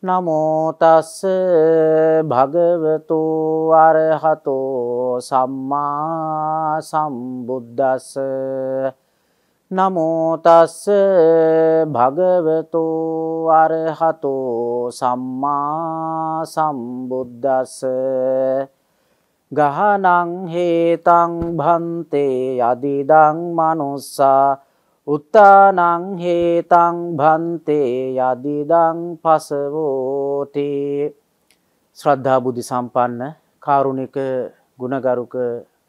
නමෝතස්ස භගවතු අරහතෝ සම්මා සම්බුද්දස්ස නමෝතස්ස භගවතු අරහතෝ සම්මා සම්බුද්දස්ස ගහනං හේතං භන්තේ අදිදං මනුස්සා උත්තානං හේතං භන්තේ යදිදං පසවෝති ශ්‍රද්ධා බුද්ධි සම්පන්න කාරුණික ගුණගරුක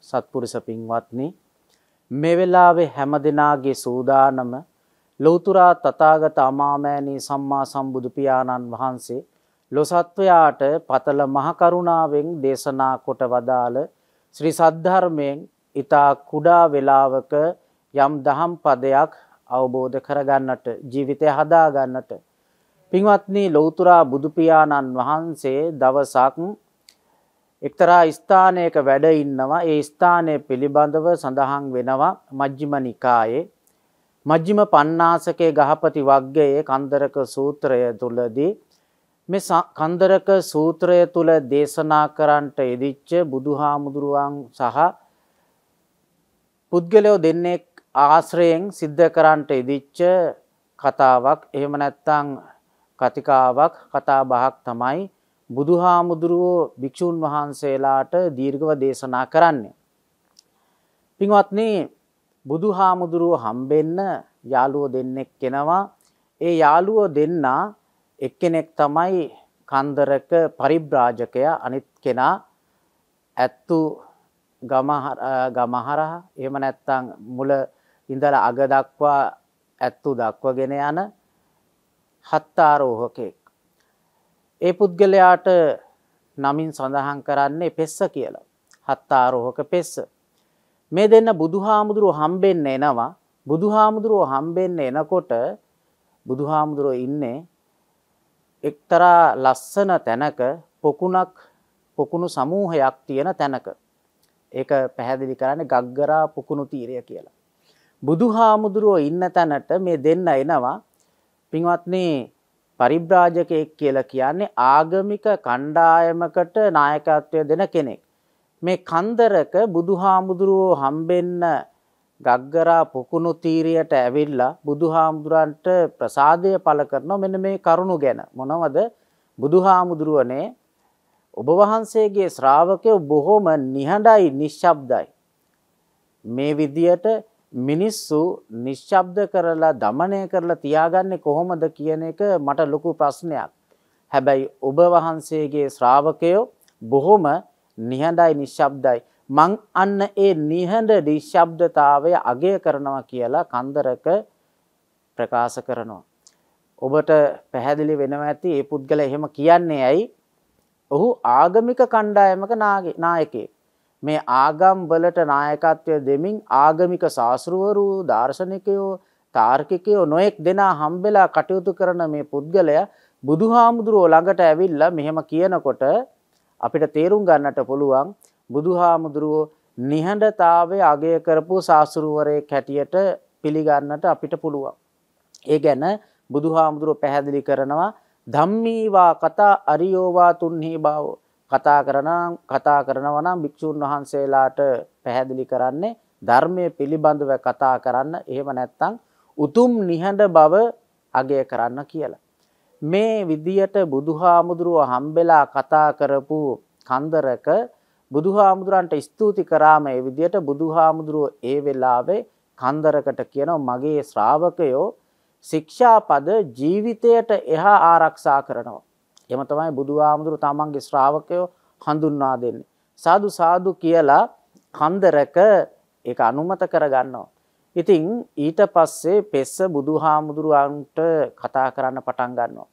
සත්පුරුෂ පින්වත්නි මේ වෙලාවේ හැම දිනාගේ සූදානම ලෞතුරා තථාගත අමාමෑණී සම්මා සම්බුදු පියාණන් වහන්සේ ලොසත්වයාට පතල මහ කරුණාවෙන් දේශනා කොට වදාළ ශ්‍රී සද්ධර්මයෙන් ඊතා කුඩා වේලාවක යම් දහම් පදයක් අවබෝධ කරගන්නට ජීවිතය හදාගන්නට. පින්වත්නී ලොවතුරා බුදුපියාණන් වහන්සේ දවසක් එක්තරා ස්ථානයක වැඩ ඉන්නවා ඒ ස්ථානය පිළිබඳව සඳහන් වෙනවා මජ්ජිම නිකායේ. මජ්ජිම පන්නාසකේ ගහපති වග්ගයේ කන්දරක සූත්‍රය තුළදී මේ කන්දරක සූත්‍රය තුළ දේශනා කරන්නට එදිච්ච බුදුහාමුදුරුවන් සහ පුද්ගලයෝ දෙන්නෙක් ආශ්‍රයෙන් සිද්ධ කරන්නට ඉදිච්ච කතාවක් එහෙම නැත්තං කතිකාවක් කතා බහක් තමයි බුදුහාමුදුරුවෝ භික්‍ෂූන් වහන්සේලාට දීර්ගව දේශනා කරන්නේ. පින්වත්න බුදුහාමුදුරුවෝ හම්බෙන්න යාළුව දෙන්නෙක් කෙනවා ඒ යාළුව දෙන්නා එක්කෙනෙක් තමයි කන්දරක පරිබ්‍රාජකය අනිත් කෙනා ඇත්තු ගමහරහ එම නැත්තං මුල ඉඳල අග දක්වා ඇත්තු දක්වගෙන යන හත්තාරෝහකෙක්. ඒ පුද්ගලයාට නමින් සඳහන් කරන්නේ පෙස්ස කියලා. හත්තාරෝහක පෙස්ස. මේ දෙන්න බුදුහාමුදුරුව හම්බෙන්න එනවා බුදුහාමුදුරුව හම්බෙන්න එනකොට බුදුහාමුදුරුව ඉන්නේ එක්තරා ලස්සන තැනක පොකුණක් පොකුණු සමූහයක් තියෙන තැනක. ඒක පැහැදිලි කරන්නේ ගග්ගරා පොකුණු තීරය කියලා. බුදු හාමුදුරුවෝ ඉන්න තැනට මේ දෙන්න එනවා පින්වත්නේ පරිබ්‍රාජකයෙක් කියලා කියන්නේ ආගමික කණ්ඩායමකට නායකත්වය දෙන කෙනෙක්. මේ කන්දරක බුදුහාමුදුරුවෝ හම්බෙන්න ගග්ගරා පොකුණු තීරයට ඇවිල්ලා බුදුහාමුදුරන්ට ප්‍රසාදය පළ කරනවා මෙන්න මේ කරුණු ගැන. මොනවද? බුදුහාමුදුරුවනේ ඔබ වහන්සේගේ ශ්‍රාවකයෝ බොහොම නිහඬයි, නිශ්ශබ්දයි. මේ විදියට මිනිස්සු නිශ්ශබ්ද කරලා দমনය කරලා තියාගන්නේ කොහොමද කියන එක මට ලොකු ප්‍රශ්නයක්. හැබැයි ඔබ වහන්සේගේ ශ්‍රාවකයෝ බොහොම නිහඬයි නිශ්ශබ්දයි. මං අන්න ඒ නිහඬ නිශ්ශබ්දතාවය අගය කරනවා කියලා කන්දරක ප්‍රකාශ කරනවා. ඔබට පැහැදිලි වෙනවා ඇති ඒ පුද්ගලයා එහෙම කියන්නේ ඇයි? ඔහු ආගමික කණ්ඩායමක නායකයෙක්. මේ ආගම් වලට නායකත්වය දෙමින් ආගමික සාස්ෘවරු දාර්ශනිකයෝ තාර්කිකයෝ නොයෙක් දෙනා හම්බෙලා කටයුතු කරන මේ පුද්ගලයා බුදුහාමුදුරුවෝ ළඟට ඇවිල්ලා මෙහෙම කියනකොට අපිට තේරුම් ගන්නට පුළුවන් බුදුහාමුදුරුවෝ නිහඬතාවය අගය කරපු සාස්ෘවරයෙක් හැටියට පිළිගන්නට අපිට පුළුවන්. ඒ ගැන බුදුහාමුදුරුවෝ පැහැදිලි කරනවා ධම්මීවා කතා අරියෝවා තුන්හි බාවෝ කතා කරනම් කතා කරනවා නම් භික්ෂූන් වහන්සේලාට පැහැදිලි කරන්නේ ධර්මයේ පිළිබඳව කතා කරන්න එහෙම නැත්නම් උතුම් නිහඬ බව අගය කරන්න කියලා. මේ විදියට බුදුහාමුදුරුව හම්බෙලා කතා කරපු කන්දරක බුදුහාමුදුරන්ට ස්තුති කරාම ඒ විදියට බුදුහාමුදුරුව ඒ වෙලාවේ කන්දරකට කියනවා මගේ ශ්‍රාවකයෝ ශික්ෂාපද ජීවිතයට එහා ආරක්ෂා කරනවා. එම තමයි බුදුහාමුදුරු තමන්ගේ ශ්‍රාවකයෝ හඳුන්වා දෙන්නේ. සාදු සාදු කියලා කන්දරක ඒක අනුමත කරගන්නවා. ඉතින් ඊට පස්සේ පෙස්ස බුදුහාමුදුරුවන්ට කතා කරන්න පටන් ගන්නවා.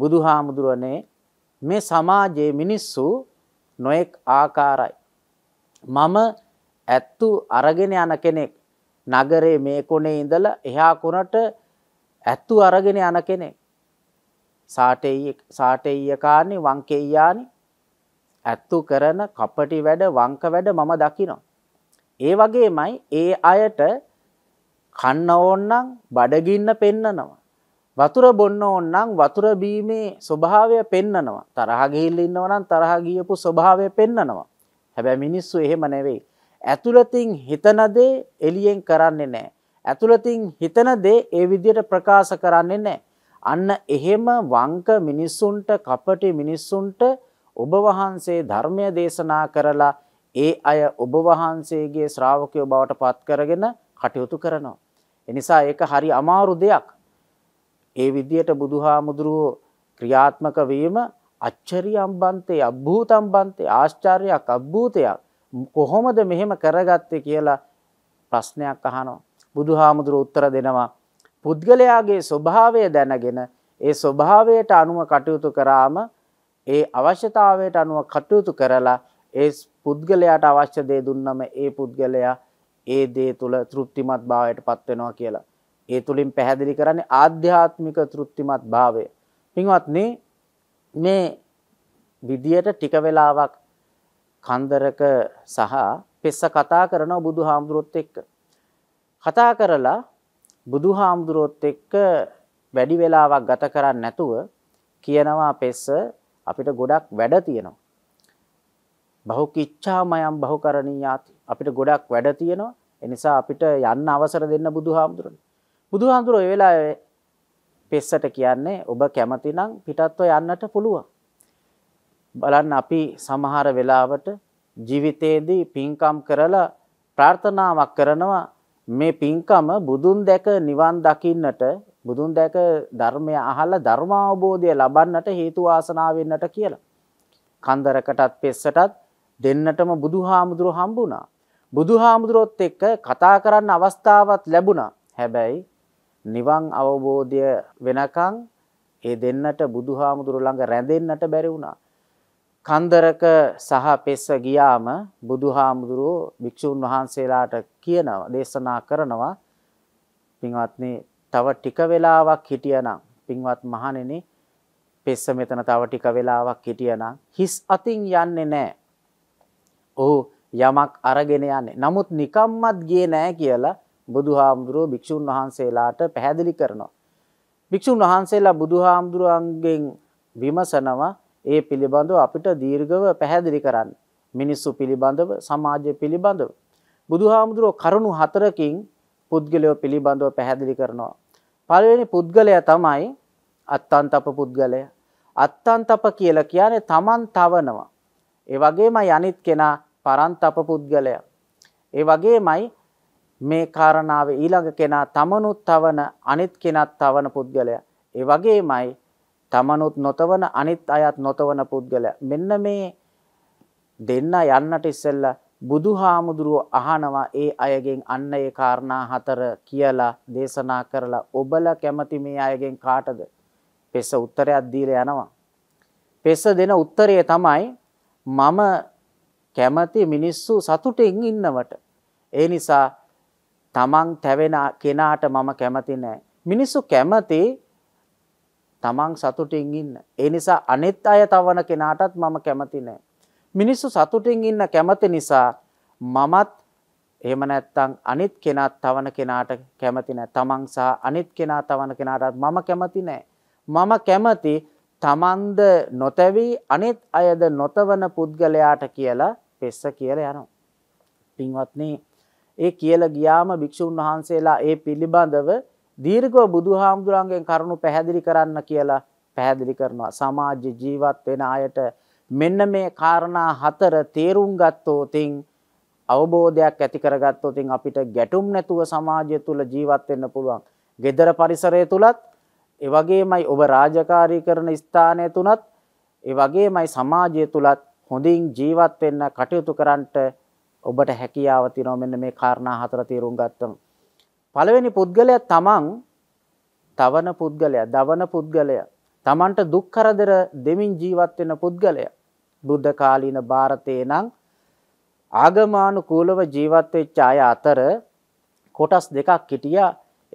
බුදුහාමුදුරනේ මේ සමාජයේ මිනිස්සු නොයෙක් ආකාරයි. මම ඇත්තු අරගෙන යන කෙනෙක් නගරේ මේ කොනේ ඉඳලා එහා කොනට ඇත්තු අරගෙන යන කෙනෙක් සාටෙය්‍ය සාටෙය්‍ය කාරණේ වංකෙය්‍යානි ඇත්තු කරන කපටි වැඩ වංක වැඩ මම දකිනවා. ඒ වගේමයි ඒ අයට කන්න ඕන්නම් බඩගින්න පෙන්නනවා. වතුර බොන්න ඕන්නම් වතුර බීමේ ස්වභාවය පෙන්නනවා. තරහ ගිහිල්ලා ඉන්නවනම් තරහ ගියපු ස්වභාවය පෙන්නනවා. හැබැයි මිනිස්සු එහෙම නෙවෙයි. ඇතුළතින් හිතන දේ එළියෙන් කරන්නේ නැහැ. ඇතුළතින් හිතන දේ ඒ විදිහට ප්‍රකාශ කරන්නේ නැහැ. අන්න එහෙම වංක මිනිස්සුන්ට කපටි මිනිස්සුන්ට ඔබ වහන්සේ ධර්මය දේශනා කරලා ඒ අය ඔබ වහන්සේගේ ශ්‍රාවකයෝ බවට පත් කරගෙන කටයුතු කරනවා. එනිසා ඒක හරි අමාරු දෙයක්. ඒ විදියට බුදුහාමුදුරුවෝ ක්‍රියාත්මක වීම අච්චරියම්බන්තේ අභූතම්බන්තේ ආශ්චර්යයක් අභූතයක් කොහොමද මෙහෙම කරගත්තේ කියලා ප්‍රශ්නයක් අහනවා. බුදුහාමුදුරුවෝ උත්තර දෙනවා පුද්ගලයාගේ ස්වභාවය දැනගෙන ඒ ස්වභාවයට අනුව කටයුතු කරාම ඒ අවශ්‍යතාවයට අනුව කටයුතු කරලා ඒ පුද්ගලයාට අවශ්‍ය දේ දුන්නම ඒ පුද්ගලයා ඒ දේ තුළ තෘප්තිමත් භාවයට පත්වෙනවා කියලා. ඒ තුළින් පැහැදිලි කරන්නේ ආධ්‍යාත්මික තෘප්තිමත් භාවය. පින්වත්නි මේ විදියට ටික වෙලාවක් කන්දරක සහ පෙස්ස කතා කරනවා බුදු හාමුදුරුවොත් එක්ක. කතා කරලා බුදු හාමුදුරුවොත් එක්ක වැඩි වෙලාවක් ගත කරන්න නැතුව කියනවා පෙස්ස අපිට ගොඩක් වැඩ තියෙනවා. බහුකිච්ඡාමයම් බහුකරණීයාති අපිට ගොඩක් වැඩ තියෙනවා. ඒ නිසා අපිට යන්න අවසර දෙන්න බුදුහාමුදුරනේ. බුදුහාමුදුරුවෝ ඒ වෙලාවේ පෙස්සට කියන්නේ ඔබ කැමති නම් පිටත්ව යන්නට පුළුවන්. බලන්න අපි සමහර වෙලාවට ජීවිතයේදී පින්කම් කරලා ප්‍රාර්ථනාවක් කරනවා මේ පින්කම බුදුන් දැක නිවන් දකින්නට බුදුන් දැක ධර්මය අහලා ධර්මාවබෝධය ලබන්නට හේතු වාසනා වෙන්නට කියලා. කන්දරකටත් පෙස්සටත් දෙන්නටම බුදුහාමුදුරු හම්බුණා. බුදුහාමුදුරොත් එක්ක කතා කරන්න අවස්ථාවක් ලැබුණා. හැබැයි නිවන් අවබෝධය වෙනකන් ඒ දෙන්නට බුදුහාමුදුරු ළඟ රැඳෙන්නට බැරි වුණා. කන්දරක සහ පෙස්ස ගියාම බුදුහාමුදුරුවෝ භික්ෂූන් වහන්සේලාට කියනවා දේශනා කරනවා පින්වත්නි තව ටික වෙලාවක් හිටියනම් පින්වත් මහණෙනි පෙස්ස මෙතන තව ටික වෙලාවක් හිටියනම් හිස් අතින් යන්නේ නැහැ. ඔහු යමක් අරගෙන යන්නේ. නමුත් නිකම්මත් ගියේ නැහැ කියලා බුදුහාමුදුරුවෝ භික්ෂූන් වහන්සේලාට පැහැදිලි කරනවා. භික්ෂූන් වහන්සේලා බුදුහාමුදුරුවන්ගෙන් විමසනවා ඒ පිළිබඳව අපිට දීර්ඝව පැහැදිලි කරන්න. මිනිස්සු පිළිබඳව සමාජය පිළිබඳව. බුදුහාමුදුරුව කරුණු හතරකින් පුද්ගලයෝ පිළිබඳව පැහැදිලි කරනවා. පළවෙනි පුද්ගලයා තමයි අත්තන්තප පුද්ගලය. අත්තන්තප කියලා කියන්නේ තමන් තවනවා. ඒ වගේමයි අනිත් කෙනා පරන්තප පුද්ගලයා. ඒ වගේමයි මේ කාරණාව ඊළඟ කෙනා තමනුත් තවන අනිත් කෙනත් තවන පුද්ගලයා. ඒ වගේමයි තමනුත් නොතවන අනිත් අයත් නොතවන පුද්ගල මෙන්න මේ දෙන්න යන්නට ඉස්සෙල්ලා බුදුහාමුදුරුව අහනවා ඒ අයගෙන් අන්න ඒ කාරණා හතර කියලා දේශනා කරලා ඔබල කැමති මේ අයගෙන් කාටද පෙස උත්තරයක් දීලා යනවා පෙස දෙන උත්තරය තමයි මම කැමති මිනිස්සු සතුටින් ඉන්නවට ඒ නිසා තමන් තැවෙන කෙනාට මම කැමති නෑ මිනිස්සු කැමති තමන් සතුටින් ඉන්න. ඒ නිසා අනෙත් අය තවන කෙනාටත් මම කැමති නෑ. මිනිස්සු සතුටින් ඉන්න කැමති නිසා මමත් එහෙම නැත්තං අනිත් කෙනත් තවන කෙනාට කැමති නෑ. තමන් සහ අනිත් කෙනා තවන කෙනාටත් මම කැමති නෑ. මම කැමති තමන්ද නොතැවී අනිත් අයද නොතවන පුද්ගලයාට කියලා පෙස්ස කියල යනවා. පින්වත්නේ ඒ කියල ගියාම භික්‍ෂූන් වහන්සේලා ඒ පිළිබඳව දීර්ඝව බුදුහාමුදුරන්ගෙන් කරුණු පැහැදිලි කරන්න කියලා පැහැදිලි කරනවා. සමාජ ජීවත් වෙන අයට මෙන්න මේ කාරණා හතර තේරුම් ගත්තොත් අවබෝධයක් ඇති කරගත්තොත් අපිට ගැටුම් නැතුව සමාජය තුල ජීවත් වෙන්න පුළුවන්. gedara පරිසරය තුලත් ඒ වගේමයි ඔබ රාජකාරී කරන ස්ථානය තුනත් ඒ වගේමයි සමාජය තුලත් හොඳින් ජීවත් වෙන්න කටයුතු කරන්නට ඔබට හැකියාව තියෙනවා මෙන්න මේ කාරණා හතර තේරුම් ගත්තොත් පළවෙනි පුද්ගලයා තමන් තවන පුද්ගලයා දවන පුද්ගලයා තමන්ට දුක්කරදර දෙමින් ජීවත් වෙන පුද්ගලයා බුද්ධ කාලීන ಭಾರತයේ නම් ආගමානුකූලව ජීවත් වෙච්ච අය අතර කොටස් දෙකක් හිටියා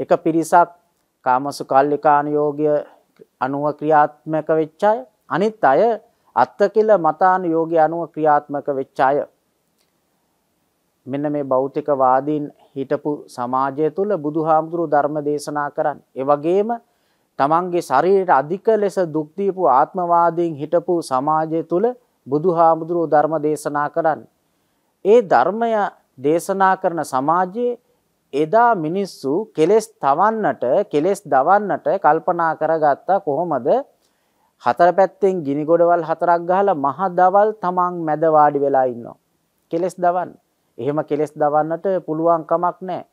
එක පිරිසක් කාමසු කල්ලිකානුයෝගය අනුව ක්‍රියාත්මක වෙච්ච අය අනිත් අය අත්තකිල මතානුයෝගය අනුව ක්‍රියාත්මක වෙච්ච අය මෙන්න මේ භෞතිකවාදීන් හිටපු සමාජය තුළ බුදුහාමුදුරු ධර්ම දේශනා කරන්න. එවගේම තමන්ගේ ශරීරයට අධික ලෙස දුක්දීපු ආත්මවාදීන් හිටපු සමාජය තුළ බුදුහාමුදුරුව ධර්ම දේශනා කරන්න. ඒ ධර්මය දේශනා කරන සමාජයේ එදා මිනිස්සු කෙලෙස් තවන්නට කෙලෙස් දවන්නට කල්පනා කරගත්තා කොහොමද හතර පැත්තෙන් ගිනිගොඩවල් හතරක් ගහලා මහ දවල් තමන් මැද වාඩි වෙලා ඉන්නවා. කෙලෙස් දවන්න. එහෙම කෙලෙස් දවන්නට පුළුවන් කමක් නැහැ.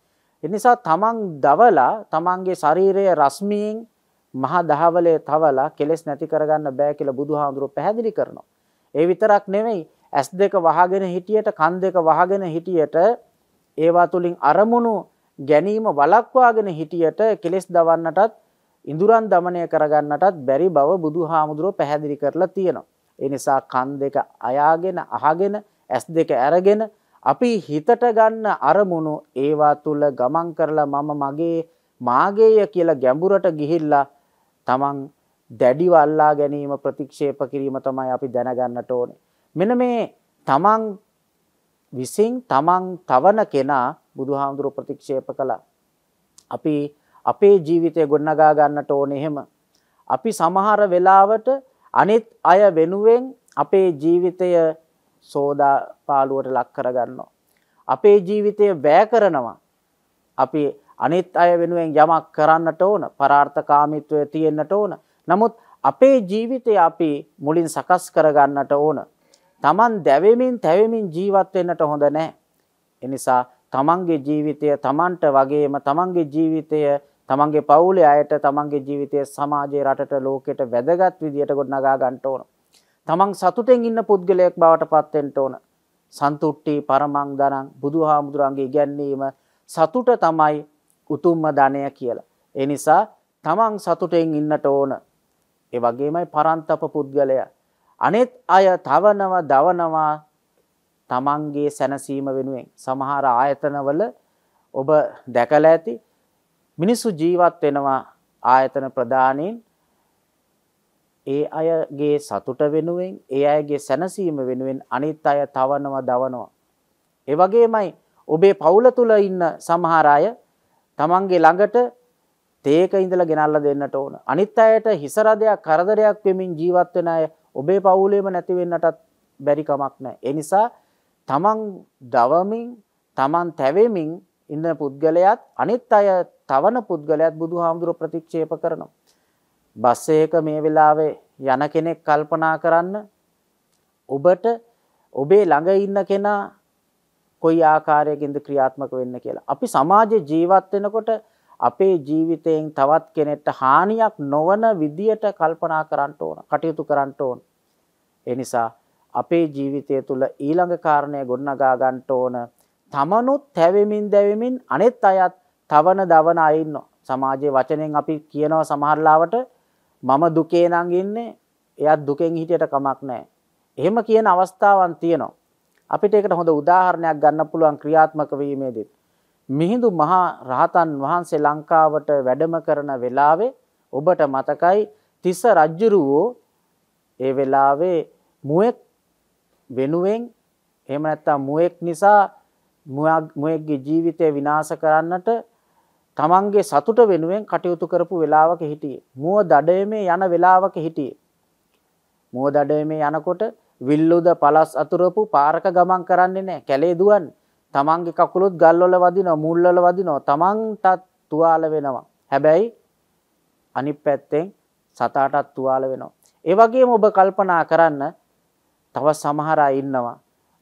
එනිසා තමන් දවලා තමන්ගේ ශරීරයේ රශ්මියෙන් මහා දහවලේ තවලා කෙලෙස් නැති කරගන්න බෑ කියලා බුදුහාඳුරෝ පැහැදිලි කරනවා. ඒ විතරක් නෙවෙයි ඇස් දෙක වහගෙන හිටියට කන් දෙක වහගෙන හිටියට ඒවා තුලින් අරමුණු ගැනීම වලක්වාගෙන හිටියට කෙලෙස් දවන්නටත් ඉඳුරන් দমনය කරගන්නටත් බැරි බව බුදුහාමුදුරුව පැහැදිලි කරලා තියෙනවා. ඒ නිසා කන් දෙක අයාගෙන අහගෙන ඇස් දෙක අරගෙන අපි හිතට ගන්න අරමුණු ඒවා තුල ගමන් කරලා මම මගේ මාගේය කියලා ගැඹුරට ගිහිල්ලා තමන් දැඩිව අල්ලා ගැනීම ප්‍රතික්ෂේප කිරීම තමයි අපි දැනගන්නට ඕනේ. මෙන්න මේ තමන් විසින් තමන් තවන කෙනා බුදුහාමුදුරු ප්‍රතික්ෂේප කළා. අපි අපේ ජීවිතය ගොඩනගා ගන්නට ඕනේ එහෙම. අපි සමහර වෙලාවට අනිත් අය වෙනුවෙන් අපේ ජීවිතය සෝදා පාලුවට ලක් කරගන්නවා. අපේ ජීවිතය බෑ කරනවා. අපි අනිත් අය වෙනුවෙන් යමක් කරන්නට ඕන පරාර්ථකාමිත්වය තියෙන්න්නට ඕන. නමුත් අපේ ජීවිතය අපි මුලින් සකස් කරගන්නට ඕන. තමන් දැවමින් තැවමින් ජීවත්වෙන්නට හොඳ නෑ. එනිසා තමන්ගේ ජීවිතය තමන්ට වගේම තමන්ගේ ජීවිතය තමන්ගේ පවුලේ අයට තමන්ගේ ජීවිතය සමාජයේ රටට ලෝකෙට වැදගත් විදියට ගොඩනගා ගන්ට ඕනවා. තමන් සතුටෙන් ඉන්න පුද්ගලයෙක් බවට පත්වෙන්ට ඕන. සන්තුට්ටි පරමං දනං බුදු හාමුදුරන්ගේ ඉගැන්වීම සතුට තමයි උතුම්ම ධනය කියලා. එනිසා තමන් සතුටෙන් ඉන්නට ඕන. ඒ වගේමයි පරන්තප පුද්ගලය. අනෙත් අය තවනව දවනවා තමන්ගේ සැනසීම වෙනුවෙන්. සමහර ආයතනවල ඔබ දැකල ඇති මිනිස්සු ජීවත් වෙනවා ආයතන ප්‍රධානයෙන් ඒ අයගේ සතුට වෙනුවෙන් ඒ අයගේ සැනසීම වෙනුවෙන් අනිත් අය තවනවා දවනවා. ඒ වගේමයි ඔබේ පවුල තුල ඉන්න සමහර අය තමන්ගේ ළඟට තේක ඉඳලා ගෙනල්ලා දෙන්නට ඕන. අනිත් අයට හිසරදයක් කරදරයක් වෙමින් ජීවත් වෙන අය ඔබේ පවුලේම නැති වෙන්නටත් බැරි කමක් නැහැ. ඒ නිසා තමන් දවමින් තමන් තැවෙමින් ඉන්න පුද්ගලයාත් අනිත් අය තවන පුද්ගලයාත් බුදුහාමුදුර ප්‍රතික්ෂේප කරනවා. බස් එක මේ වෙලාවේ යන කෙනෙක් කල්පනා කරන්න ඔබට ඔබේ ළඟ ඉන්න කෙනා කොයි ආකාරයකින්ද ක්‍රියාත්මක වෙන්න කියලා. අපි සමාජයේ ජීවත් වෙනකොට අපේ ජීවිතයෙන් තවත් කෙනෙක්ට හානියක් නොවන විදියට කල්පනා කරන්න ඕන, කටයුතු කරන්න ඕන. ඒ නිසා අපේ ජීවිතය තුළ ඊළඟ කාරණය ගොඩනගා ගන්න ඕන. තමනුත් හැවෙමින් දැවෙමින් අනෙත් අයත් තවන දවන අය ඉන්නවා. සමාජයේ වචනෙන් අපි කියනවා සමහරලාවට මම දුකේ නංගින්නේ එයත් දුකෙන් හිටියට කමක් නෑ. එහෙම කියන අවස්ථාවන් තියනවා. අපිට එකට හොඳ උදාහරණයක් ගන්න පුළුවන් ක්‍රියාත්මක වීමේදත්. මිහිඳු මහා රහතන් වහන්සේ ලංකාවට වැඩම කරන වෙලාවේ ඔබට මතකයි තිස්ස රජ්ජුරුවෝ ඒ වෙලාවේ මුවෙක් වෙනුවෙන් එහෙම නැත්තම් මුවෙක් නිසා මුවෙක්ගේ ජීවිතය විනාශ කරන්නට තමන්ගේ සතුට වෙනුවෙන් කටයුතු කරපු වෙලාවක හිටියේ. මුව දඩයමේ යන වෙලාවක හිටියේ. මුව දඩයමේ යනකොට විල්ලුද පලස් අතුරපු පාරක ගමන් කරන්නේ නෑ කැලේ දුවන් තමන්ගේ කකුළුත් ගල්ලොල වදිනෝ මුල්ලොල වදිනෝ තමන්ටත් තුවාල වෙනවා. හැබැයි අනි පැත්තෙන් සතාටත් තුවාල වෙනවා. ඒවගේ ඔබ කල්පනා කරන්න තව සමහරා ඉන්නවා.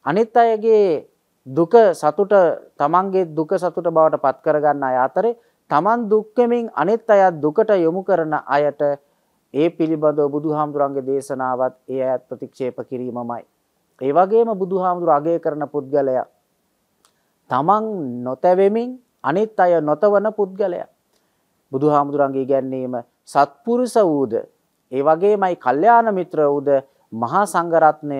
අනිත් අයගේ දුක සතුට තමන්ගේ දුක සතුට බවට පත් කරගන්න අය අතරේ Taman දුක්කමින් අනෙත් අයත් දුකට යොමු කරන අයට ඒ පිළිබඳව බුදුහාමුදුරන්ගේ දේශනාවත් ඒ අයත් ප්‍රතික්ෂේප කිරීමමයි. ඒ වගේම බුදුහාමුදුර අගය කරන පුද්ගලයා තමන් නොතැවෙමින් අනිත් අය නොතවන පුද්ගලයා. බුදුහාමුදුරන්ගේ ගැන්නීම සත්පුරුෂ වූද ඒ වගේමයි කල්යාණ මිත්‍ර වූද මහා සංඝරත්නය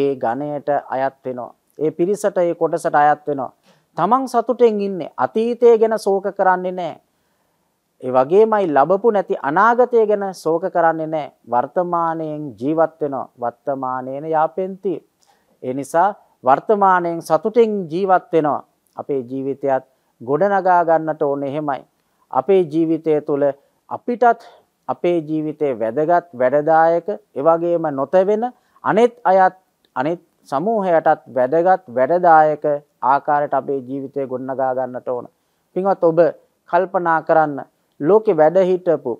ඒ ගණයට අයත් වෙනවා. ඒ පිරිසට ඒ කොටසට අයත් වෙනවා. තමන් සතුටෙන් ඉන්නේ අතීතය ගැන සෝක කරන්නේ නැහැ. ඒ වගේමයි ලැබපු නැති අනාගතය ගැන සෝක කරන්නේ නැහැ. වර්තමානයෙන් ජීවත් වෙනවා. වර්තමානයේන යාපෙන්ති. ඒ නිසා වර්තමානයෙන් සතුටෙන් ජීවත් වෙනවා. අපේ ජීවිතයත් ගොඩනගා ගන්නට ඕනේ එහෙමයි. අපේ ජීවිතය තුළ අපිටත් අපේ ජීවිතේ වැදගත් වැඩදායක එවගේම නොතැවෙන අනෙත් අයත් අනෙත් සමූහයටත් වැදගත් වැඩදායක ආකාරයට අපේ ජීවිතය ගොඩනගා ගන්නට ඕන. පින්වත් ඔබ කල්පනා කරන්න ලෝකෙ වැඩ හිටපු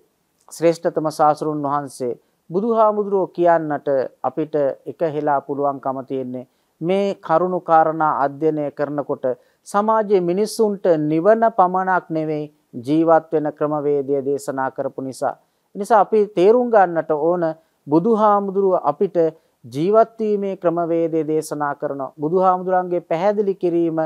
ශ්‍රේෂ්ඨතම සාසරුන් වහන්සේ බුදුහාමුදුරුවෝ කියන්නට අපිට එක හෙලා පුළුවන්කම තියෙන්නේ මේ කරුණු කාරණා අධ්‍යයනය කරනකොට සමාජයේ මිනිස්සුන්ට නිවන පමණක් නෙවෙයි ජීවත් වෙන ක්‍රමවේදය දේශනා කරපු නිසා. නිසා අපි තේරුම් ගන්නට ඕන බුදුහාමුදුරුව අපිට ජීවත්වීමේ ක්‍රමවේදය දේශනා කරන බුදුහාමුදුරන්ගේ පැහැදිලි කිරීම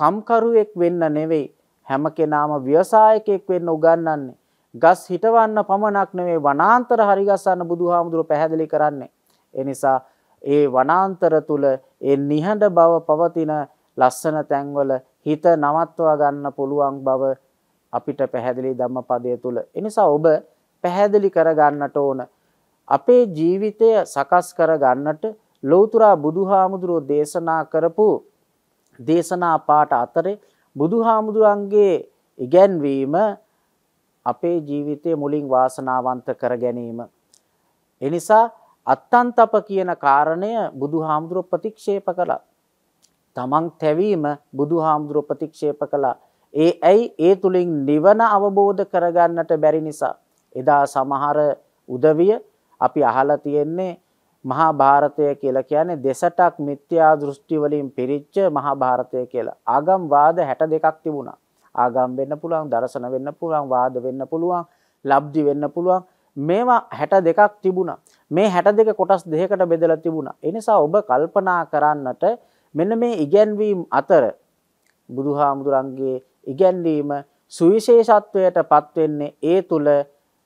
කම්කරුවෙක් වෙන්න නෙවෙයි හැම කෙනාම ව්‍යවසායකයෙක් වෙන්න උගන්වන්නේ ගස් හිටවන්න පමණක් නෙවෙයි වනාන්තර හරිගස්සන්න බුදුහාමුදුර පැහැදිලි කරන්නේ එනිසා ඒ වනාන්තර තුල ඒ නිහඬ බව පවතින ලස්සන තැන්වල හිත නවත්වා ගන්න පුළුවන් බව අපිට පැහැදිලි ධම්මපදයේ තුල එනිසා ඔබ පැහැදිලි කර ගන්නට ඕන අපේ ජීවිතය සකස් කර ගන්නට ලෝතුරා බුදුහාමුදුරෝ දේශනා කරපු දේශනා පාට අතරේ බුදුහාමුදුරන්ගේ ඉගැන්වීම අපේ ජීවිතය මුලින් වාසනාවන්ත කර ගැනීම. එනිසා අත්තන්තප කියන කාරණය බුදුහාමුදුර ප්‍රතික්ෂේප කළා. තමන් තැවීම බුදුහාමුදුර ප්‍රතික්ෂේප කළා. ඒ ඇයි ඒ තුළින් නිවන අවබෝධ කරගන්නට බැරි නිසා. එදා සමහර උදවිය අපි අහලා තියෙන්නේ මහා භාරතය කියලා කියන්නේ දෙසටක් මිත්‍යා දෘෂ්ටි වලින් පිරිච්ච මහා භාරතය කියලා. ආගම් වාද 62ක් තිබුණා. ආගම් වෙන්න පුළුවන්, දර්ශන වෙන්න පුළුවන්, වාද වෙන්න පුළුවන්, ලබ්ධි වෙන්න පුළුවන්. මේවා 62ක් තිබුණා. මේ 62 කොටස් දෙකකට බෙදලා තිබුණා. ඒ නිසා ඔබ කල්පනා කරන්නට මෙන්න මේ ඉගැන්වීම් අතර බුදුහාමුදුරන්ගේ ඉගැන්වීම සුවිශේෂත්වයට පත්වෙන්නේ ඒ තුළ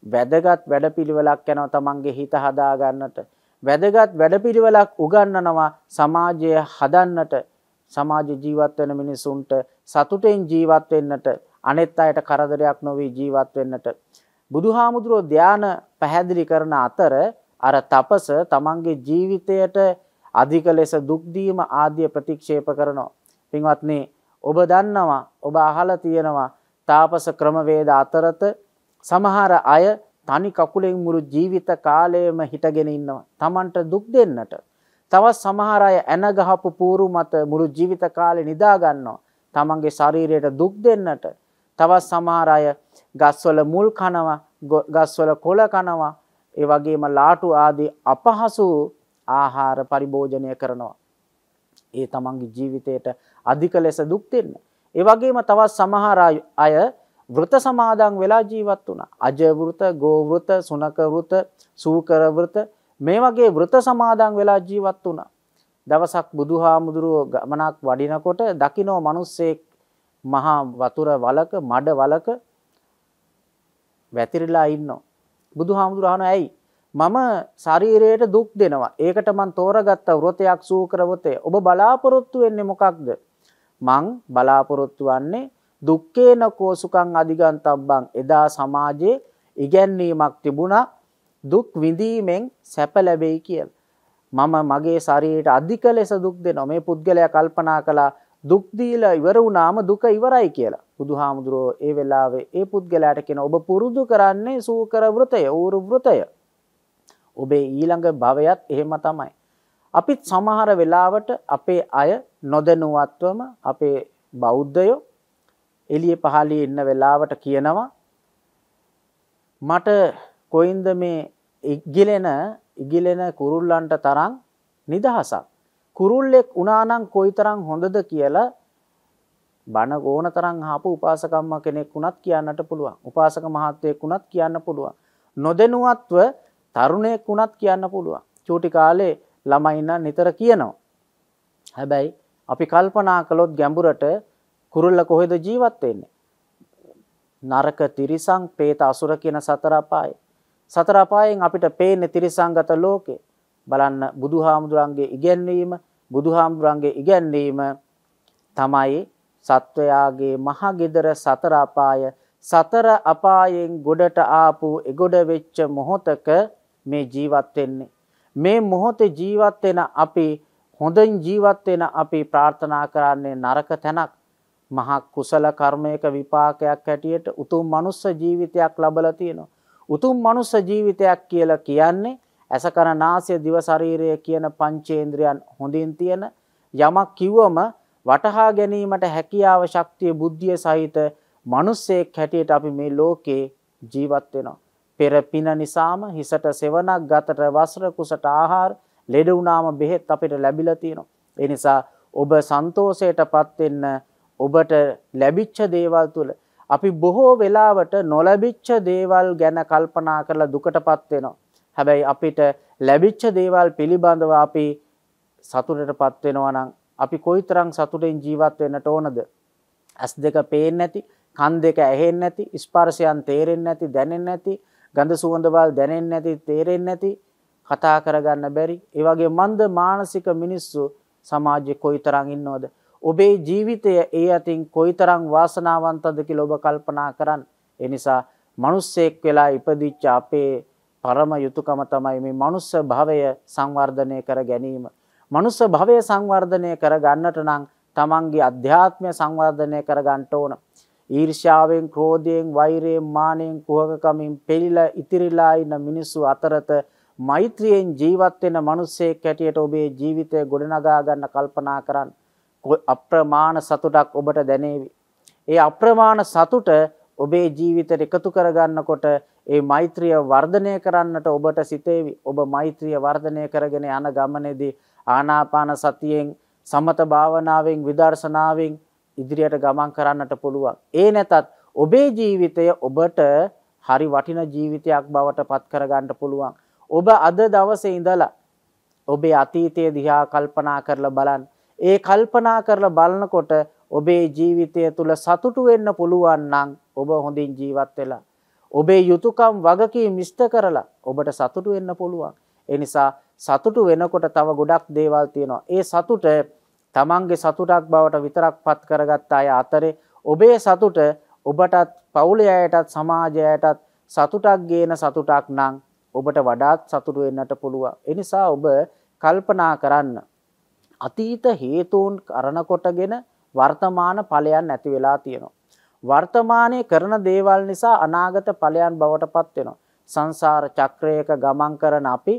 වැදගත් වැඩපිළිවෙලක් යනවා තමන්ගේ හිත හදාගන්නට. වැදගත් වැඩපිළිවෙලක් උගන්නනවා සමාජය හදන්නට සමාජ ජීවත් වෙන මිනිසුන්ට සතුටෙන් ජීවත් වෙන්නට අනෙත් අයට කරදරයක් නොවී ජීවත් වෙන්නට. බුදුහාමුදුරෝ ධ්‍යාන පැහැදිලි කරන අතර අර තපස තමන්ගේ ජීවිතයට අධික ලෙස දුක්දීම ආදිය ප්‍රතික්ෂේප කරනවා. පින්වත්නේ ඔබ දන්නවා ඔබ අහල තියෙනවා තාපස ක්‍රමවේද අතරත සමහර අය තනි කකුලෙන් මුළු ජීවිත කාලයම හිටගෙන ඉන්නවා. Tamanට දුක් දෙන්නට. තවත් සමහර අය ඇන ගහපු පූරු මත මුළු ජීවිත කාලේ නිදා ගන්නවා. Tamanගේ ශරීරයට දුක් දෙන්නට. තවත් සමහර අය ගස්වල මුල් කනවා, ගස්වල කොළ කනවා. ඒ වගේම ලාටු ආදී අපහසු ආහාර පරිභෝජනය කරනවා. ඒ තමන්ගේ ජීවිතයට අධික ලෙස දුක් දෙන්න. ඒ වගේම තවත් සමහර අය වෘත සමාදන් වෙලා ජීවත් වුණා. අජවෘත, ගෝවෘත, සුනකවෘත, සූකරවෘත මේ වගේ වෘත සමාදන් වෙලා ජීවත් වුණා. දවසක් බුදුහාමුදුරුව ගමනක් වඩිනකොට දකිනෝ මිනිස්සෙක් මහා වතුර වලක මඩ වලක වැතිරලා ඉන්නවා. බුදුහාමුදුරුවෝ අහනවා ඇයි? මම ශරීරයට දුක් දෙනවා. ඒකට මං තෝරගත්ත වෘතයක් සූකරවතේ. ඔබ බලාපොරොත්තු වෙන්නේ මොකක්ද? මං බලාපොරොත්තු වන්නේ දුක්කේන කෝසුකං අධිගන්තබ්බං එදා සමාජයේ ඉගැන්වීමක් තිබුණා දුක් විඳීමෙන් සැප ලැබෙයි කියල. මම මගේ ශරීරයට අධික ලෙස දුක් දෙනවා මේ පුද්ගලයා කල්පනා කළා දුක්දීලා ඉවර වුණාම දුක ඉවරයි කියලා. බුදුහාමුදුරෝ ඒ වෙලාවේ ඒ පුද්ගලයාට කියන ඔබ පුරුදු කරන්නේ සූකර වෘතය, ඌරු වෘතය. ඔබේ ඊළඟ භවයත් එහෙම තමයි. අපිත් සමහර වෙලාවට අපේ අය නොදැනුවත්වම අපේ බෞද්ධයෝ එළිය පහලේ එන්න වෙලාවට කියනවා මට කොයින්ද මේ ඉගිලෙන ඉගිලෙන කුරුල්ලන්ට තරම් නිදහසක්. කුරුල්ලෙක් උනානම් කොයි තරම් හොඳද කියලා බණ ගෝන තරම් හාපු උපාසකම්ම කෙනෙක් වුණත් කියන්නට පුළුවන්. උපාසක මහත්තයෙක් වුණත් කියන්න පුළුවන්. නොදෙනුවත්ව තරුණයෙක් වුණත් කියන්න පුළුවන්. චූටි කාලේ ළමයින්න නිතර කියනවා. හැබැයි අපි කල්පනා කළොත් ගැඹුරට කුරුල්ල කොහෙද ජීවත් වෙන්නේ? නරක තිරිසං, പ്രേත අසුර කියන සතර අපාය. සතර අපායෙන් අපිට පේන්නේ තිරිසංගත ලෝකේ. බලන්න බුදුහාමුදුරන්ගේ ඉගැන්වීම, බුදුහාමුදුරන්ගේ ඉගැන්වීම තමයි සත්වයාගේ මහගෙදර සතර අපාය සතර අපායෙන් ගොඩට ආපු එගොඩ වෙච්ච මොහොතක මේ ජීවත් වෙන්නේ මේ මොහොතේ ජීවත් වෙන අපි හොඳින් ජීවත් වෙන අපි ප්‍රාර්ථනා කරන්නේ නරක තැනක් මහා කුසල කර්මයක විපාකයක් හැටියට උතුම් මනුස්ස ජීවිතයක් ලබලා තියෙනවා. උතුම් මනුස්ස ජීවිතයක් කියලා කියන්නේ ඇසකර නාසය දිව ශරීරය කියන පංචේන්ද්‍රයන් හොඳින් තියෙන යමක් කිව්වම වටහා ගැනීමට හැකියාව ශක්තිය බුද්ධිය සහිත මිනිස්සෙක් හැටියට අපි මේ ලෝකේ ජීවත් වෙනවා. පෙර පින නිසාම හිසට සෙවණක් ගතට වස්ත්‍ර කුසට ආහාර ලෙඩ වුණාම බෙහෙත් අපිට ලැබිලා තියෙනවා. ඒ නිසා ඔබ සන්තෝෂයටපත් වෙන්න ඔබට ලැබිච්ච දේවල් තුළ අපි බොහෝ වෙලාවට නොලැබිච්ච දේවල් ගැන කල්පනා කරලා දුකටපත් වෙනවා. හැබැයි අපිට ලැබිච්ච දේවල් පිළිබඳව අපි සතුටටපත් වෙනවා නම් අපි කොයිතරම් සතුටෙන් ජීවත් වෙන්නට ඕනද? ඇස් දෙක පේන්නේ නැති, කන් දෙක ඇහෙන්නේ නැති, ස්පර්ශයන් තේරෙන්නේ නැති, දැනෙන්නේ නැති, ගඳ සුවඳ වල දැනෙන්නේ නැති, තේරෙන්නේ නැති කතා කරගන්න බැරි. ඒ වගේ මන්ද මානසික මිනිස්සු සමාජයේ කොයිතරම් ඉන්නවද? ඔබේ ජීවිතය ඒ අතින් කොයිතරම් වාසනාවන්තද කියලා ඔබ කල්පනා කරන්න. ඒ නිසා මිනිස්සෙක් වෙලා ඉපදිච්ච අපේ පරම යුතුයකම තමයි මේ මනුස්ස භවය සංවර්ධනය කර ගැනීම. මනුස්ස භවය සංවර්ධනය කර ගන්නට නම් තමන්ගේ අධ්‍යාත්මය සංවර්ධනය කර ගන්නට ඕන. ඊර්ෂ්‍යාවෙන්, ක්‍රෝධයෙන්, වෛරයෙන්, මානයෙන්, කුහකකමින් පෙළිලා ඉතිරිලා ඉන්න මිනිස්සු අතරත මෛත්‍රියෙන් ජීවත් වෙන මිනිස්සෙක් හැටියට ඔබේ ජීවිතය ගොඩනගා ගන්න කල්පනා කරන්න. අප්‍රමාණ සතුටක් ඔබට දැනේවි. ඒ අප්‍රමාණ සතුට ඔබේ ජීවිතයට එකතු කරගන්නකොට ඒ මෛත්‍රිය වර්ධනය කරන්නට ඔබට සිතේවි. ඔබ මෛත්‍රිය වර්ධනය කරගෙන යන ගමනේදී ආනාපාන සතියෙන් සමත භාවනාවෙන් විදර්ශනාවෙන් ඉදිරියට ගමන් කරන්නට පුළුවන්. ඒ නැතත් ඔබේ ජීවිතය ඔබට හරි වටින ජීවිතයක් බවට පත් කරගන්න පුළුවන්. ඔබ අද දවසේ ඉඳලා ඔබේ අතීතය දිහා කල්පනා කරලා බලන්න. ඒ කල්පනා කරලා බලනකොට ඔබේ ජීවිතය තුළ සතුටු වෙන්න පුළුවන් නම් ඔබ හොඳින් ජීවත් වෙලා ඔබේ යුතුයකම් වගකීම් ඉෂ්ට කරලා ඔබට සතුටු වෙන්න පුළුවන්. ඒ නිසා සතුටු වෙනකොට තව ගොඩක් දේවල් තියෙනවා. ඒ සතුට තමන්ගේ සතුටක් බවට විතරක් පත් කරගත්ත අය අතරේ ඔබේ සතුට ඔබටත් පවුලේ අයටත් සමාජයටත් සතුටක් ගේන සතුටක් නම් ඔබට වඩාත් සතුටු වෙන්නට පුළුවන්. ඒ නිසා ඔබ කල්පනා කරන්න අතීත හේතුවන් කරනකොටගෙන වර්තමාන ඵලයන් ඇති වෙලා තියෙනවා. වර්තමානයේ කරන දේවල් නිසා අනාගත ඵලයන් බවට පත් වෙනවා. සංසාර චක්‍රයක ගමන් කරන අපි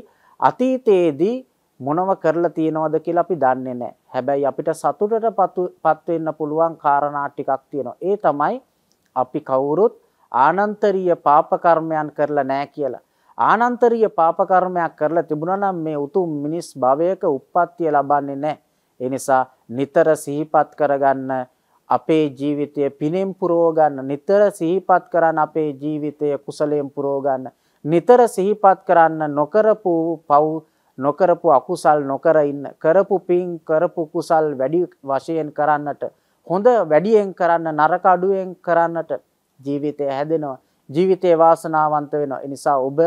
අතීතයේදී මොනව කරලා තියෙනවද කියලා අපි දන්නේ නැහැ. හැබැයි අපිට සතුටටපත් වෙන්න පුළුවන් කාරණා ටිකක් තියෙනවා. ඒ තමයි අපි කවුරුත් ආනන්තරීය පාප කර්මයන් කරලා නැහැ කියලා. ආනන්තරීය පාප කර්මයක් කරලා තිබුණා නම් මේ උතුම් මිනිස් භවයක උප්පත්තිය ලබන්නේ නැහැ. ඒ නිසා නිතර සිහිපත් කරගන්න අපේ ජීවිතය පිනෙන් පුරව ගන්න නිතර සිහිපත් කරන් අපේ ජීවිතය කුසලයෙන් පුරව ගන්න නිතර සිහිපත් කරන්න නොකරපු පව් නොකරපු අකුසල් නොකර ඉන්න කරපු පින් කරපු කුසල් වැඩි වශයෙන් කරන්නට හොඳ වැඩියෙන් කරන්න නරක අඩුවෙන් කරන්නට ජීවිතය හැදෙනවා ජීවිතේ වාසනාවන්ත වෙනවා. ඒ නිසා ඔබ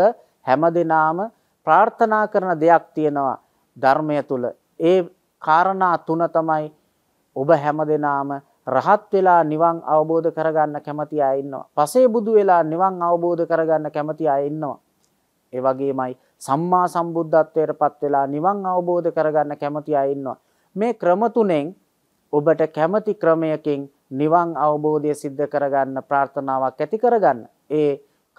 හැමදෙනාම ප්‍රාර්ථනා කරන දෙයක් තියෙනවා ධර්මය තුල. ඒ කාරණා තුන තමයි ඔබ හැමදෙනාම රහත් වෙලා නිවන් අවබෝධ කරගන්න කැමති අය ඉන්නවා. පසේ බුදු වෙලා නිවන් අවබෝධ කරගන්න කැමති අය ඉන්නවා. ඒ වගේමයි සම්මා සම්බුද්ධත්වයටපත් වෙලා නිවන් අවබෝධ කරගන්න කැමති අය ඉන්නවා. මේ ක්‍රම තුනෙන් ඔබට කැමති ක්‍රමයකින් නිවන් අවබෝධය සිද්ධ කරගන්න ප්‍රාර්ථනාවක් ඇති කරගන්න. ඒ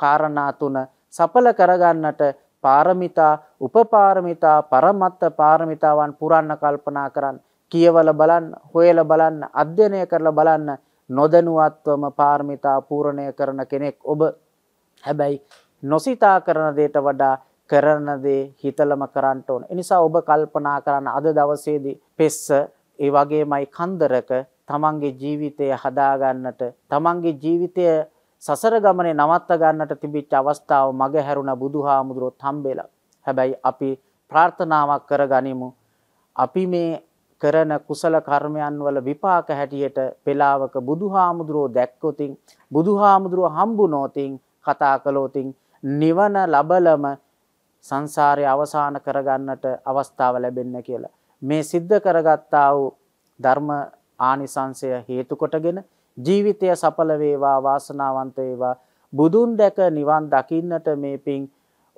කාරණා තුන සඵල කරගන්නට පාරමිතා උපපාරමිතා පරමත්ත පාරමිතාවන් පුරන්න කල්පනා කරන්න කියවල බලන්න හොයල බලන්න අධ්‍යයනය කරලා බලන්න නොදැනුවත්වම පාර්මිතා පූර්ණය කරන කෙනෙක් ඔබ හැබැයි නොසිතා කරන දේට වඩා කරන දේ හිතලම කරන්න ඕන. එනිසා ඔබ කල්පනා කරන්න අද දවසේදී පෙස්ස ඒ වගේමයි කන්දරක තමන්ගේ ජීවිතය හදාගන්නට තමන්ගේ ජීවිතය සසර ගමනේ නවත්ත ගන්නට තිබිච්ච අවස්ථාව මග හැරුණ බුදුහාමුදුරුවොත් හම්බෙලා. හැබැයි අපි ප්‍රාර්ථනාවක් කරගනිමු. අපි මේ කරන කුසල කර්මයන් වල විපාක හැටියට පෙලාවක බුදුහාමුදුරුවෝ දැක්කොතින් බුදුහාමුදුරුවෝ හම්බුනෝතින් කතා කළෝතින් නිවන ලබලම සංසාරය අවසාන කරගන්නට අවස්ථාව ලැබෙන්න කියලා. මේ සිද්ධ කරගත්තා වූ ධර්ම ආනිසංසය හේතු කොටගෙන ජීවිතය සඵල වේවා වාසනාවන්ත වේවා බුදුන් දැක නිවන් දකින්නට මේ පිං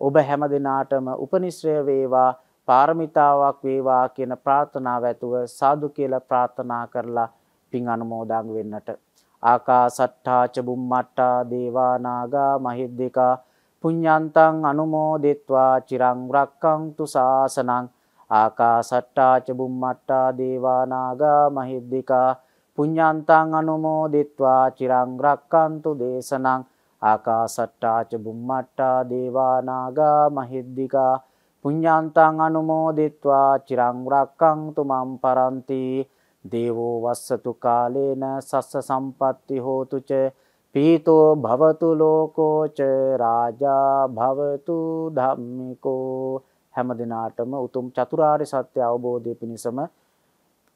ඔබ හැම දිනාටම උපනිශ්‍රය වේවා පාරමිතාවක් වේවා කියන ප්‍රාර්ථනාව ඇතුව සාදු කියලා ප්‍රාර්ථනා කරලා පිං අනුමෝදන් වෙන්නට ආකාසට්ඨා ච බුම්මට්ටා දේවා නාග මහිද්దికා පුඤ්ඤන්තං අනුමෝදිත්වා චිරං රක්ඛන්තු සාසනං ආකාසට්ඨා ච බුම්මට්ටා දේවා නාග මහිද්దికා පුඤ්ඤාන්තං අනුමෝදිත්වා චිරං රක්칸තු දේශනං ආකාසට්ටාච බුම්මට්ටා දේවානාගා මහිද්దికා පුඤ්ඤාන්තං අනුමෝදිත්වා චිරං රක්칸තු මම් පරන්ති දේවෝ වස්සතු කාලේන සස්ස සම්පatti හෝතු ච පීතෝ භවතු ලෝකෝ ච රාජා භවතු ධම්මිකෝ හැම දිනාටම උතුම් චතුරාර්ය සත්‍ය අවබෝධය පිණිසම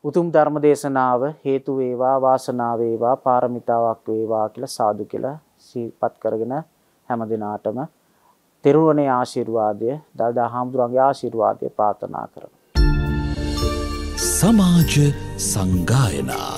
උතුම් ධර්ම දේශනාව හේතු වේවා වාසනාව වේවා පාරමිතාවක් වේවා කියලා සාදු කියලා සිහිපත් කරගෙන හැම දිනාටම තෙරුවනේ ආශිර්වාදය දල්දා හාමුදුරන්ගේ ආශිර්වාදය ප්‍රාර්ථනා කරමු. සමාජ සංගායනා